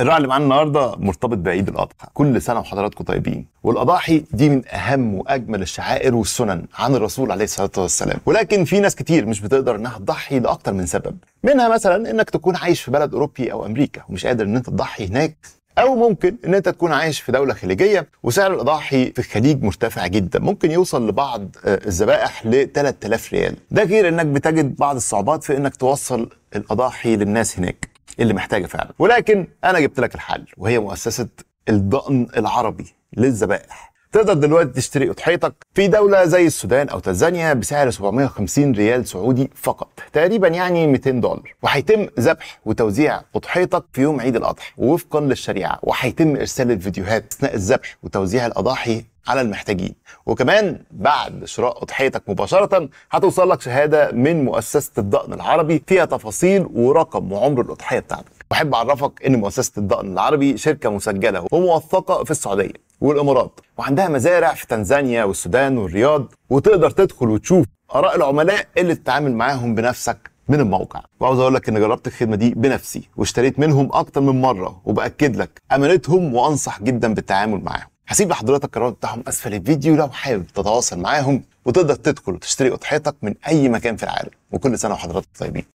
الراعي اللي معانا النهارده مرتبط بعيد الاضحى كل سنه وحضراتكم طيبين والاضاحي دي من اهم واجمل الشعائر والسنن عن الرسول عليه الصلاه والسلام ولكن في ناس كتير مش بتقدر انها تضحي لاكتر من سبب منها مثلا انك تكون عايش في بلد اوروبي او امريكا ومش قادر ان انت تضحي هناك او ممكن ان انت تكون عايش في دوله خليجيه وسعر الاضاحي في الخليج مرتفع جدا ممكن يوصل لبعض آه، الذبائح ل 3000 ريال ده غير انك بتجد بعض الصعوبات في انك توصل الاضاحي للناس هناك اللي محتاجه فعلا ولكن انا جبت لك الحل وهي مؤسسه الضأن العربي للذبائح تقدر دلوقتي تشتري أضحيتك في دولة زي السودان أو تنزانيا بسعر 750 ريال سعودي فقط تقريبا يعني 200 دولار وهيتم ذبح وتوزيع أضحيتك في يوم عيد الأضحى ووفقا للشريعة وهيتم إرسال الفيديوهات أثناء الذبح وتوزيع الأضاحي على المحتاجين وكمان بعد شراء أضحيتك مباشرة هتوصل لك شهادة من مؤسسة الضأن العربي فيها تفاصيل ورقم وعمر الأضحية بتاعتك وأحب أعرفك إن مؤسسة الضأن العربي شركة مسجلة وموثقة في السعودية والامارات وعندها مزارع في تنزانيا والسودان والرياض وتقدر تدخل وتشوف اراء العملاء اللي تتعامل معاهم بنفسك من الموقع وعاوز اقول لك ان جربت الخدمه دي بنفسي واشتريت منهم اكتر من مره وباكد لك امانتهم وانصح جدا بالتعامل معاهم هسيب لحضرتك الرابط بتاعهم اسفل الفيديو لو حابب تتواصل معاهم وتقدر تدخل وتشتري اضحيتك من اي مكان في العالم وكل سنه وحضراتكم طيبين